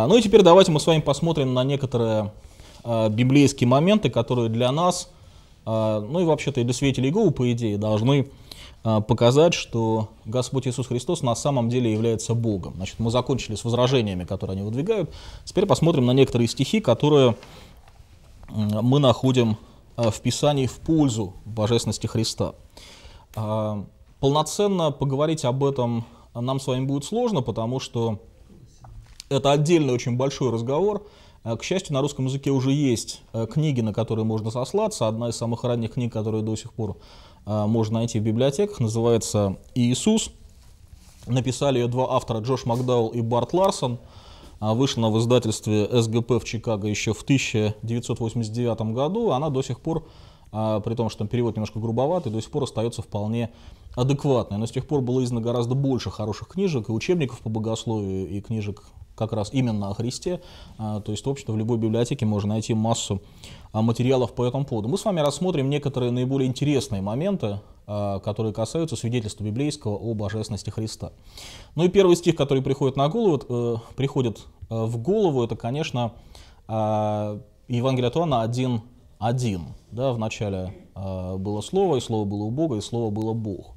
А, ну и теперь давайте мы с вами посмотрим на некоторые а, библейские моменты, которые для нас, а, ну и вообще-то и для свидетелей Иеговы, по идее, должны показать, что Господь Иисус Христос на самом деле является Богом. Значит, мы закончили с возражениями, которые они выдвигают. Теперь посмотрим на некоторые стихи, которые мы находим в Писании в пользу божественности Христа. Полноценно поговорить об этом нам с вами будет сложно, потому что это отдельный очень большой разговор. Э, к счастью, на русском языке уже есть э, книги, на которые можно сослаться. Одна из самых ранних книг, которую до сих пор э, можно найти в библиотеках, называется «Иисус». Написали ее два автора, Джош Макдаул и Барт Ларсон. А вышла в издательстве СГП в Чикаго еще в 1989 году. Она до сих пор, при том, что перевод немножко грубоватый, до сих пор остается вполне адекватной. Но с тех пор было издано гораздо больше хороших книжек и учебников по богословию, и книжек как раз именно о Христе. А, то есть, в общем-то, в любой библиотеке можно найти массу а, материалов по этому поводу. Мы с вами рассмотрим некоторые наиболее интересные моменты, а, которые касаются свидетельства библейского о божественности Христа. Ну и первый стих, который приходит на голову, э, приходит э, в голову, это, конечно, Евангелие от Иоанна 1:1, Да, в начале было слово, и слово было у Бога, и слово было Бог.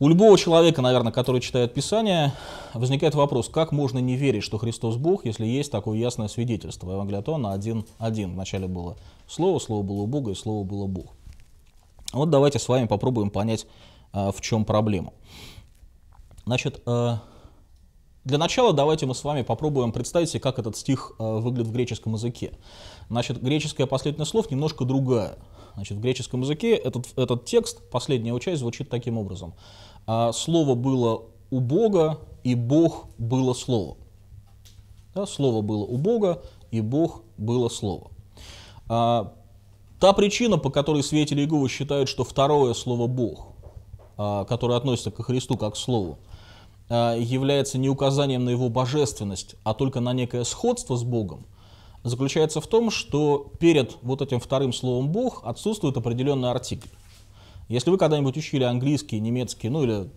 У любого человека, наверное, который читает Писание, возникает вопрос, как можно не верить, что Христос Бог, если есть такое ясное свидетельство. Евангелие от Иоанна 1.1. Вначале было Слово, Слово было у Бога, и Слово было Бог. Вот давайте с вами попробуем понять, а, в чем проблема. Значит, а, для начала давайте мы с вами попробуем представить себе, как этот стих а, выглядит в греческом языке. Значит, греческое последнее слово немножко другая. Значит, в греческом языке этот, этот текст, последняя часть, звучит таким образом – а слово было у Бога, и Бог было слово. Да, слово было у Бога, и Бог было слово. А, та причина, по которой свидетели Иеговы считают, что второе слово Бог, а, которое относится к Христу как к слову, а, является не указанием на его божественность, а только на некое сходство с Богом, заключается в том, что перед вот этим вторым словом Бог отсутствует определенный артикль. Если вы когда-нибудь учили английский, немецкий, ну или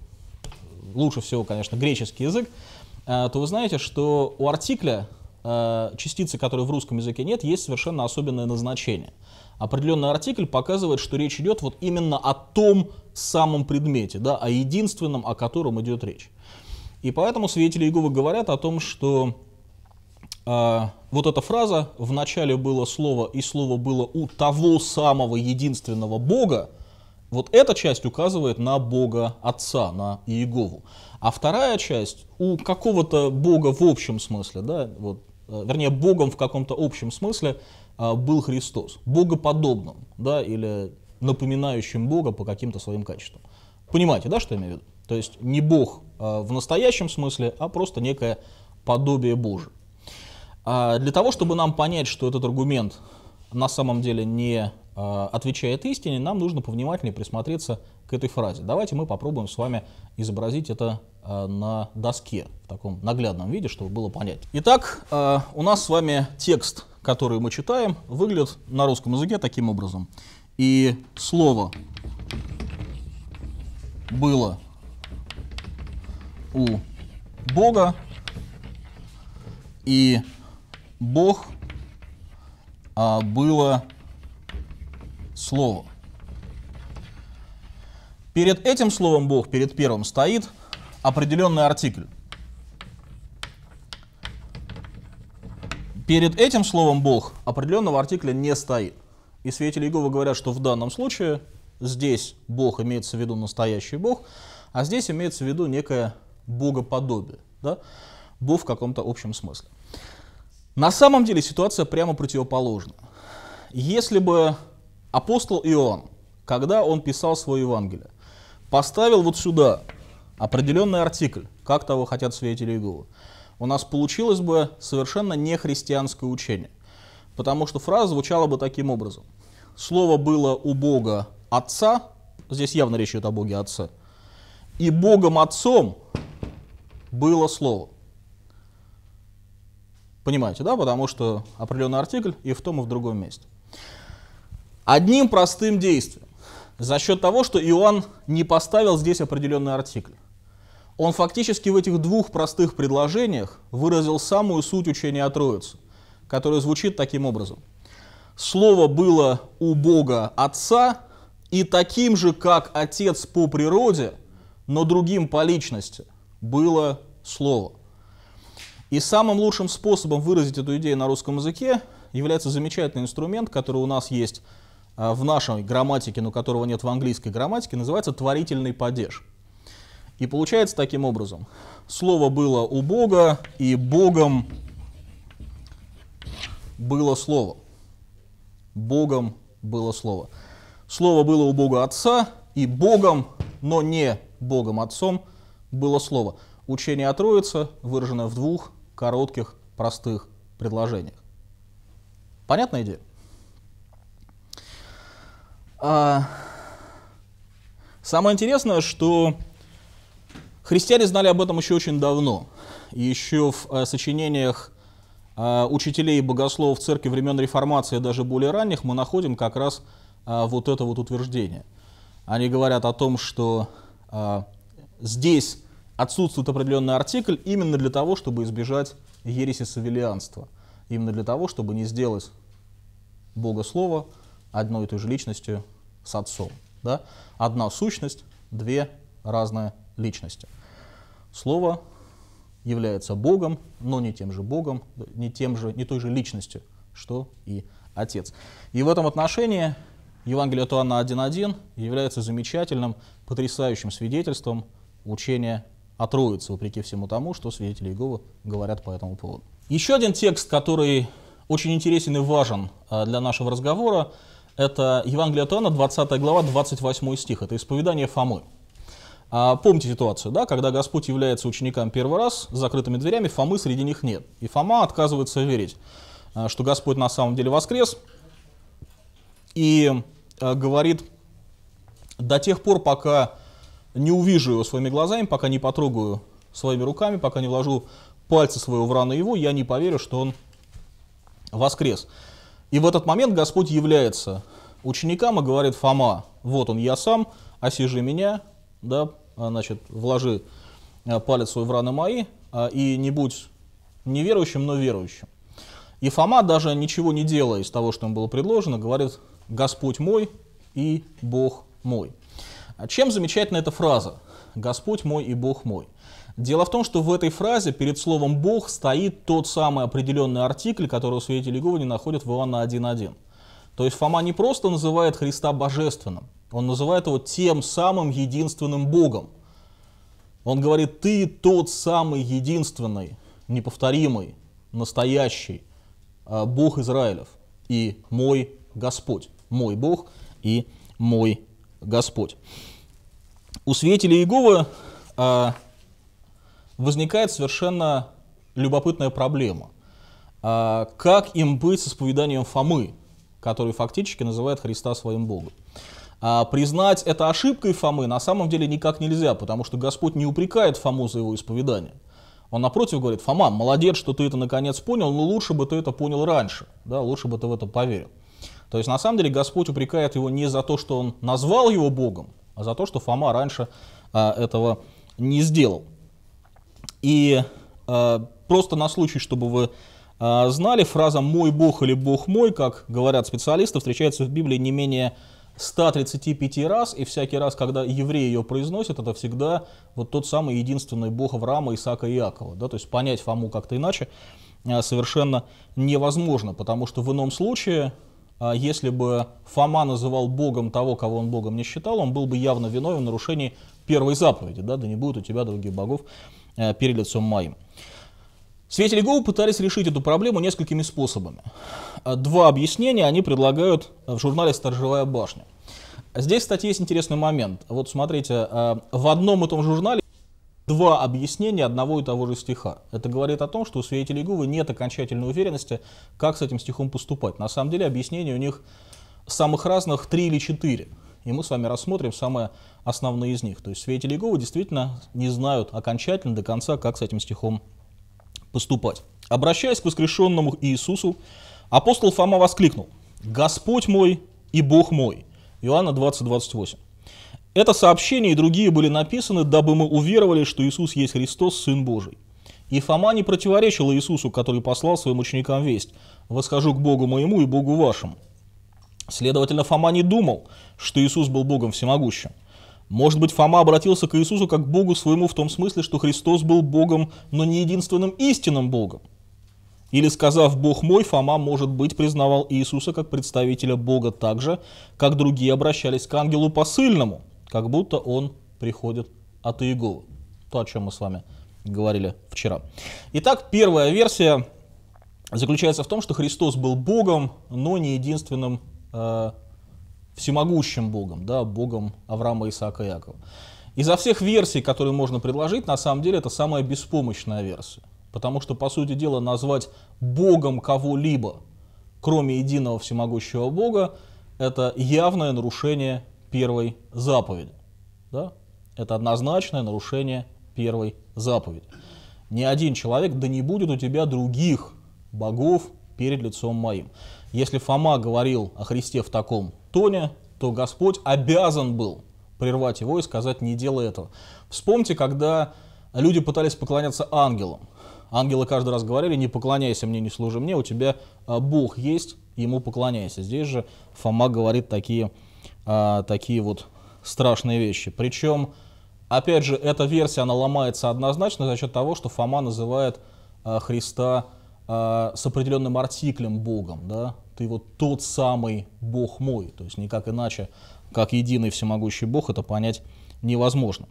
лучше всего, конечно, греческий язык, э, то вы знаете, что у артикля э, частицы, которые в русском языке нет, есть совершенно особенное назначение. Определенный артикль показывает, что речь идет вот именно о том самом предмете, да, о единственном, о котором идет речь. И поэтому свидетели Иеговы говорят о том, что э, вот эта фраза «в начале было слово, и слово было у того самого единственного Бога», вот эта часть указывает на Бога Отца, на Иегову. А вторая часть у какого-то Бога в общем смысле, да, вот, э, вернее, Богом в каком-то общем смысле э, был Христос, богоподобным, да, или напоминающим Бога по каким-то своим качествам. Понимаете, да, что я имею в виду? То есть не Бог э, в настоящем смысле, а просто некое подобие Божие. А для того, чтобы нам понять, что этот аргумент на самом деле не а, отвечает истине, нам нужно повнимательнее присмотреться к этой фразе. Давайте мы попробуем с вами изобразить это а, на доске в таком наглядном виде, чтобы было понять. Итак, а, у нас с вами текст, который мы читаем, выглядит на русском языке таким образом. И слово было у Бога, и Бог было слово. Перед этим словом Бог, перед первым, стоит определенный артикль. Перед этим словом Бог определенного артикля не стоит. И свидетели Иеговы говорят, что в данном случае здесь Бог имеется в виду настоящий Бог, а здесь имеется в виду некое богоподобие. Да? Бог в каком-то общем смысле. На самом деле ситуация прямо противоположна. Если бы Апостол Иоанн, когда он писал свое Евангелие, поставил вот сюда определенный артикль, как того хотят свидетели Иеговы, у нас получилось бы совершенно не христианское учение. Потому что фраза звучала бы таким образом. Слово было у Бога Отца, здесь явно речь идет о Боге Отце, и Богом Отцом было Слово. Понимаете, да? Потому что определенный артикль и в том, и в другом месте. Одним простым действием. За счет того, что Иоанн не поставил здесь определенный артикль. Он фактически в этих двух простых предложениях выразил самую суть учения о Троице, которое звучит таким образом. «Слово было у Бога Отца, и таким же, как Отец по природе, но другим по личности, было Слово». И самым лучшим способом выразить эту идею на русском языке является замечательный инструмент, который у нас есть – Э, в нашей грамматике, но которого нет в английской грамматике, называется творительный падеж. И получается таким образом. Слово было у Бога, и Богом было слово. Богом было слово. Слово было у Бога Отца, и Богом, но не Богом Отцом, было слово. Учение о Троице выражено в двух коротких, простых предложениях. Понятная идея? А, самое интересное, что христиане знали об этом еще очень давно. Еще в а, сочинениях а, учителей и богословов церкви времен Реформации, а даже более ранних, мы находим как раз а, вот это вот утверждение. Они говорят о том, что а, здесь отсутствует определенный артикль именно для того, чтобы избежать ереси савелианства. Именно для того, чтобы не сделать богослова Слово одной и той же личностью с отцом. Да? Одна сущность, две разные личности. Слово является Богом, но не тем же Богом, не, тем же, не той же личностью, что и Отец. И в этом отношении Евангелие от Иоанна 1.1 является замечательным, потрясающим свидетельством учения о Троице, вопреки всему тому, что свидетели Иеговы говорят по этому поводу. Еще один текст, который очень интересен и важен а, для нашего разговора, это Евангелие от Иоанна, 20 глава, 28 стих. Это исповедание Фомы. А, помните ситуацию, да, когда Господь является ученикам первый раз, с закрытыми дверями, Фомы среди них нет. И Фома отказывается верить, а, что Господь на самом деле воскрес. И а, говорит, до тех пор, пока не увижу его своими глазами, пока не потрогаю своими руками, пока не вложу пальцы своего в рану его, я не поверю, что он воскрес. И в этот момент Господь является ученикам и говорит, Фома, вот он я сам, осижи меня, да, а, значит, вложи а, палец свой в раны мои, а, и не будь неверующим, но верующим. И Фома, даже ничего не делая из того, что ему было предложено, говорит «Господь мой и Бог мой». Чем замечательна эта фраза «Господь мой и Бог мой»? Дело в том, что в этой фразе перед словом «бог» стоит тот самый определенный артикль, который у свидетелей Иеговы находят в Иоанна 1.1. То есть Фома не просто называет Христа божественным, он называет его тем самым единственным Богом. Он говорит, ты тот самый единственный, неповторимый, настоящий э, Бог Израилев и мой Господь, мой Бог и мой Господь. У свидетелей Иеговы э, возникает совершенно любопытная проблема. А, как им быть с исповеданием Фомы, который фактически называет Христа своим Богом? А, признать это ошибкой Фомы на самом деле никак нельзя, потому что Господь не упрекает Фому за его исповедание. Он напротив говорит, Фома, молодец, что ты это наконец понял, но лучше бы ты это понял раньше, да, лучше бы ты в это поверил. То есть на самом деле Господь упрекает его не за то, что он назвал его Богом, а за то, что Фома раньше а, этого не сделал. И э, просто на случай, чтобы вы э, знали, фраза «мой Бог» или «Бог мой», как говорят специалисты, встречается в Библии не менее 135 раз, и всякий раз, когда евреи ее произносят, это всегда вот тот самый единственный Бог Авраама, Исаака и Иакова. Да? То есть понять Фому как-то иначе э, совершенно невозможно, потому что в ином случае, э, если бы Фома называл Богом того, кого он Богом не считал, он был бы явно виновен в нарушении первой заповеди, да, да не будет у тебя других богов Э, перед лицом моим. Свидетели Гоу пытались решить эту проблему несколькими способами. Э, два объяснения они предлагают в журнале «Сторожевая башня». Здесь, кстати, есть интересный момент. Вот смотрите, э, в одном и том журнале два объяснения одного и того же стиха. Это говорит о том, что у свидетелей Гувы нет окончательной уверенности, как с этим стихом поступать. На самом деле объяснений у них самых разных три или четыре и мы с вами рассмотрим самые основные из них. То есть свидетели Иеговы действительно не знают окончательно до конца, как с этим стихом поступать. Обращаясь к воскрешенному Иисусу, апостол Фома воскликнул «Господь мой и Бог мой». Иоанна 20, 28. Это сообщение и другие были написаны, дабы мы уверовали, что Иисус есть Христос, Сын Божий. И Фома не противоречил Иисусу, который послал своим ученикам весть «Восхожу к Богу моему и Богу вашему». Следовательно, Фома не думал, что Иисус был Богом всемогущим. Может быть, Фома обратился к Иисусу как к Богу своему в том смысле, что Христос был Богом, но не единственным истинным Богом. Или, сказав «Бог мой», Фома, может быть, признавал Иисуса как представителя Бога так же, как другие обращались к ангелу посыльному, как будто он приходит от Иеговы. То, о чем мы с вами говорили вчера. Итак, первая версия заключается в том, что Христос был Богом, но не единственным Э, всемогущим Богом, да, Богом Авраама, Исаака и Якова. Изо всех версий, которые можно предложить, на самом деле это самая беспомощная версия. Потому что, по сути дела, назвать Богом кого-либо, кроме единого всемогущего Бога, это явное нарушение первой заповеди. Да? Это однозначное нарушение первой заповеди. Ни один человек, да не будет у тебя других богов, перед лицом моим. Если Фома говорил о Христе в таком тоне, то Господь обязан был прервать его и сказать «не делай этого». Вспомните, когда люди пытались поклоняться ангелам. Ангелы каждый раз говорили «не поклоняйся мне, не служи мне, у тебя а, Бог есть, ему поклоняйся». Здесь же Фома говорит такие, а, такие вот страшные вещи. Причем, опять же, эта версия, она ломается однозначно за счет того, что Фома называет а, Христа а, с определенным артиклем Богом, да, ты вот тот самый Бог мой, то есть никак иначе, как единый всемогущий Бог, это понять невозможно.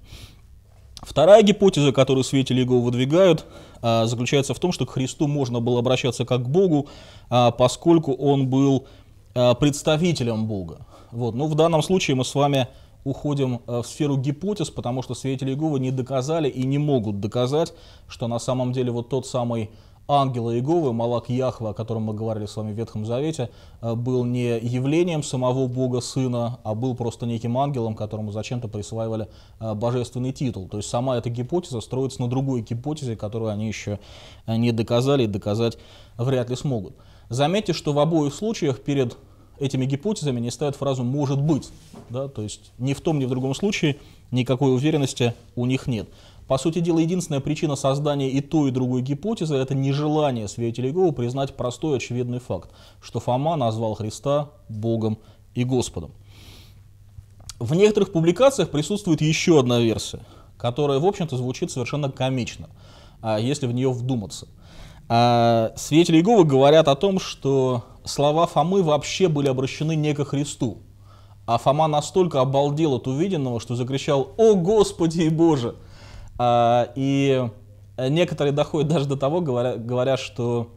Вторая гипотеза, которую святители Иеговы выдвигают, а, заключается в том, что к Христу можно было обращаться как к Богу, а, поскольку он был представителем Бога. Вот. Но ну, в данном случае мы с вами уходим в сферу гипотез, потому что свидетели Иеговы не доказали и не могут доказать, что на самом деле вот тот самый ангела Иеговы, Малак Яхва, о котором мы говорили с вами в Ветхом Завете, э, был не явлением самого Бога Сына, а был просто неким ангелом, которому зачем-то присваивали э, божественный титул. То есть сама эта гипотеза строится на другой гипотезе, которую они еще э, не доказали и доказать вряд ли смогут. Заметьте, что в обоих случаях перед этими гипотезами не ставят фразу «может быть». Да? То есть ни в том, ни в другом случае никакой уверенности у них нет. По сути дела, единственная причина создания и той, и другой гипотезы – это нежелание свидетелей Иеговы признать простой очевидный факт, что Фома назвал Христа Богом и Господом. В некоторых публикациях присутствует еще одна версия, которая, в общем-то, звучит совершенно комично, а, если в нее вдуматься. А, свидетели Иеговы говорят о том, что слова Фомы вообще были обращены не ко Христу, а Фома настолько обалдел от увиденного, что закричал «О Господи и Боже!» А, и э, некоторые доходят даже до того, говоря, говоря что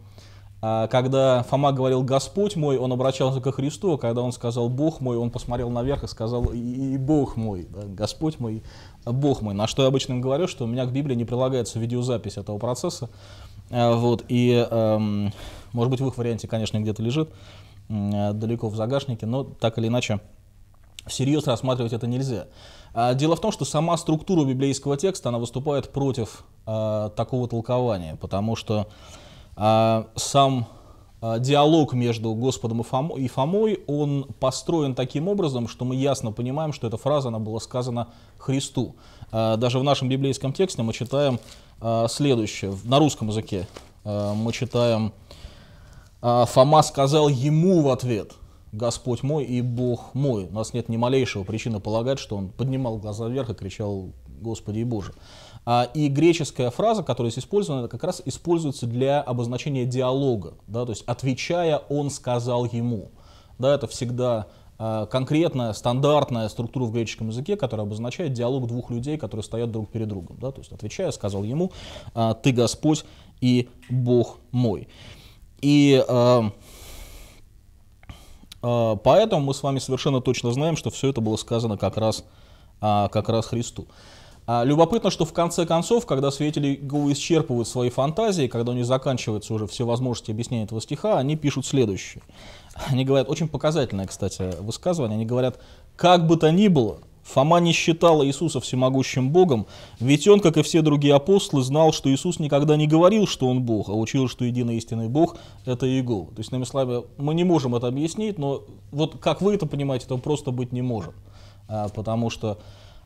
а, когда Фома говорил «Господь мой», он обращался ко Христу, а когда он сказал «Бог мой», он посмотрел наверх и сказал «И Бог мой», да, «Господь мой», «Бог мой». На что я обычно им говорю, что у меня к Библии не прилагается видеозапись этого процесса. А, вот, и, эм, может быть, в их варианте, конечно, где-то лежит э, далеко в загашнике, но так или иначе, всерьез рассматривать это нельзя. А, дело в том, что сама структура библейского текста, она выступает против э, такого толкования, потому что э, сам э, диалог между Господом и, Фомо, и Фомой, он построен таким образом, что мы ясно понимаем, что эта фраза, она была сказана Христу. Э, даже в нашем библейском тексте мы читаем э, следующее, на русском языке э, мы читаем э, «Фома сказал ему в ответ». Господь мой и Бог мой. У нас нет ни малейшего причины полагать, что он поднимал глаза вверх и кричал «Господи и Боже». А, и греческая фраза, которая здесь использована, как раз используется для обозначения диалога. Да, то есть «отвечая, он сказал ему». Да, это всегда а, конкретная, стандартная структура в греческом языке, которая обозначает диалог двух людей, которые стоят друг перед другом. Да, то есть «отвечая, сказал ему, а, ты Господь и Бог мой». И... А, а, поэтому мы с вами совершенно точно знаем, что все это было сказано как раз, а, как раз Христу. А, любопытно, что в конце концов, когда свидетели Иеговы исчерпывают свои фантазии, когда у них заканчиваются уже все возможности объяснения этого стиха, они пишут следующее. Они говорят, очень показательное, кстати, высказывание, они говорят, как бы то ни было, Фома не считал Иисуса всемогущим Богом, ведь он, как и все другие апостолы, знал, что Иисус никогда не говорил, что он Бог, а учил, что единый истинный Бог – это Иегова. То есть, на словами, мы не можем это объяснить, но вот как вы это понимаете, этого просто быть не может. А, потому что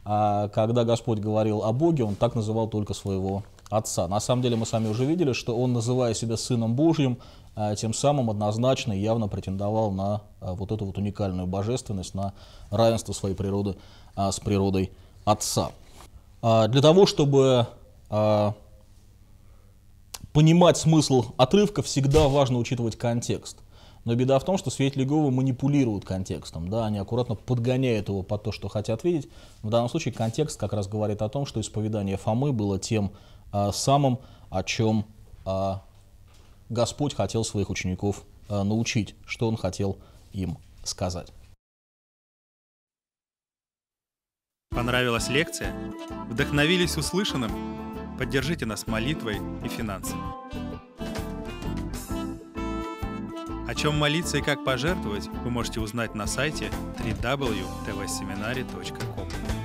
а, когда Господь говорил о Боге, Он так называл только своего Отца. На самом деле мы сами уже видели, что Он, называя себя Сыном Божьим, а, тем самым однозначно и явно претендовал на а, вот эту вот уникальную божественность, на равенство своей природы а, с природой отца. А, для того, чтобы а, понимать смысл отрывка, всегда важно учитывать контекст. Но беда в том, что свидетели Иеговы манипулируют контекстом. Да, они аккуратно подгоняют его под то, что хотят видеть. В данном случае контекст как раз говорит о том, что исповедание Фомы было тем а, самым, о чем а, Господь хотел своих учеников а, научить, что Он хотел им сказать. Понравилась лекция? Вдохновились услышанным? Поддержите нас молитвой и финансами. О чем молиться и как пожертвовать, вы можете узнать на сайте www.tvseminary.com.